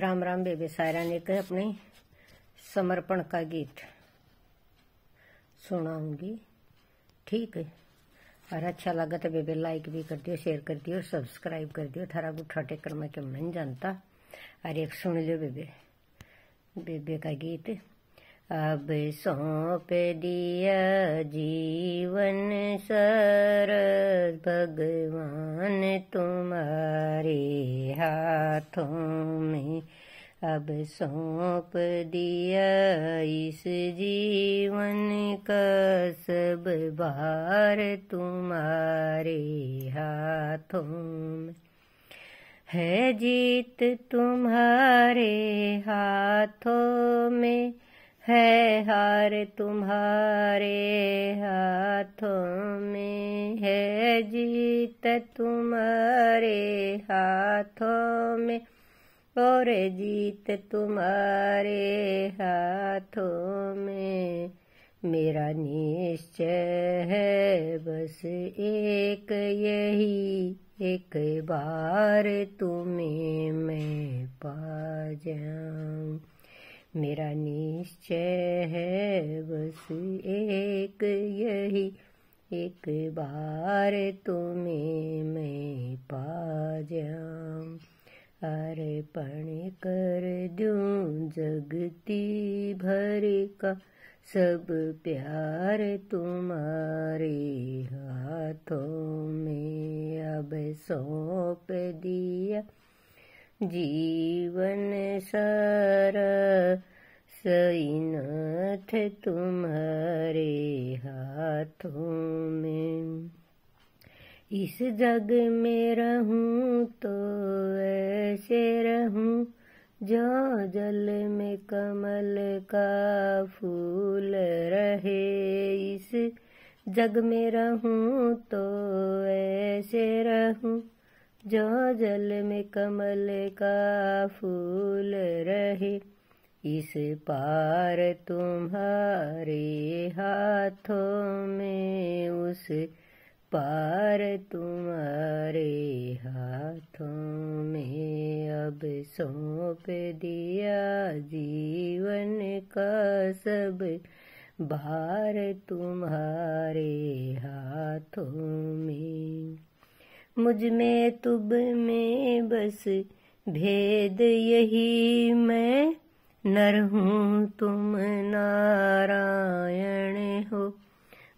राम राम बेबे सायरा ने कहे अपने समर्पण का गीत सुनाऊंगी ठीक है और अच्छा लगा तो बेबे लाइक भी कर दियो शेयर कर दियो सब्सक्राइब कर दियो थारा गुठा टेकर मैं क्यों नहीं जानता और एक सुन लियो बेबे बेबे का गीत अब सौंप दिया जीवन सरस भगवान तुम्हारे हाथों में अब सौंप दिया इस जीवन का सब भार तुम्हारे हाथों में है जीत तुम्हारे हाथों में है हार तुम्हारे हाथों में है जीत तुम्हारे हाथों में और जीत तुम्हारे हाथों में मेरा निश्चय है बस एक यही एक बार तुम्हें मैं पा जाऊं मेरा निश्चय है बस एक यही एक बार तुम्हें मैं पा जाऊं अर्पण कर दूं जगती भर का सब प्यार तुम्हारे हाथों में अब सौंप दिया जीवन सारा सईनाथ तुम्हारे हाथों में इस जग में रहूं तो ऐसे रहूं जो जल में कमल का फूल रहे इस जग में रहूं तो ऐसे रहूं जो जल में कमल का फूल रहे इस पार तुम्हारे हाथों में उस पार तुम्हारे हाथों में अब सौंप दिया जीवन का सब भार तुम्हारे हाथों में मुझ में तुब में बस भेद यही मैं नर हूँ तुम नारायण हो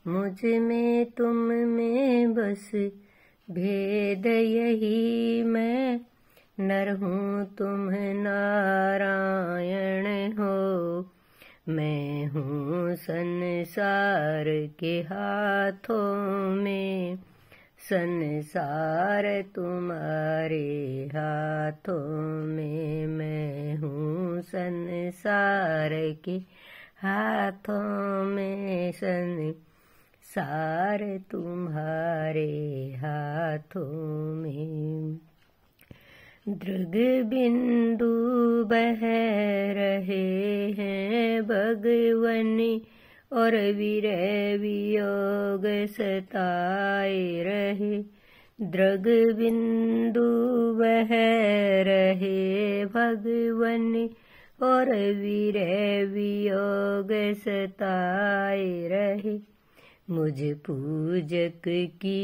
मुझ में तुम में बस भेद यही मैं नर हूँ तुम नारायण हो मैं हूँ संसार के हाथों में संसार तुम्हारे हाथों में मैं हूँ संसार के हाथों में सन सार तुम्हारे हाथों में दृग बिंदु बह रहे हैं भगवनी और वीर वियोग सताए रहे द्रग बिंदु बह रहे भगवन और वीर वियोग सताए रहे मुझ पूजक की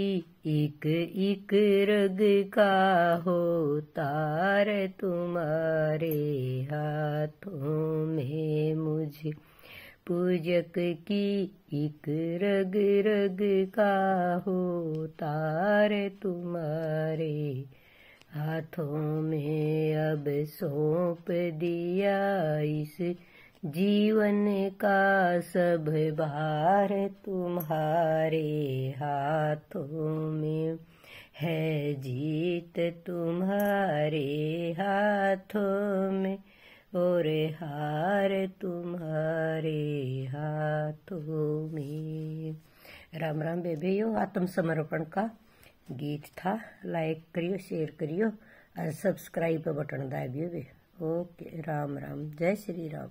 एक एक रग का हो तार तुम्हारे हाथों में मुझे पूजक की एक रग रग का हो तार तुम्हारे हाथों में अब सौंप दिया इस जीवन का सब भार तुम्हारे हाथों में है जीत तुम्हारे हाथों में और हार तुम्हारे हाथों में राम राम बेबियो आत्मसमर्पण का गीत था लाइक करियो शेयर करियो और सब्सक्राइब बटन दाबियो भी ओके राम राम जय श्री राम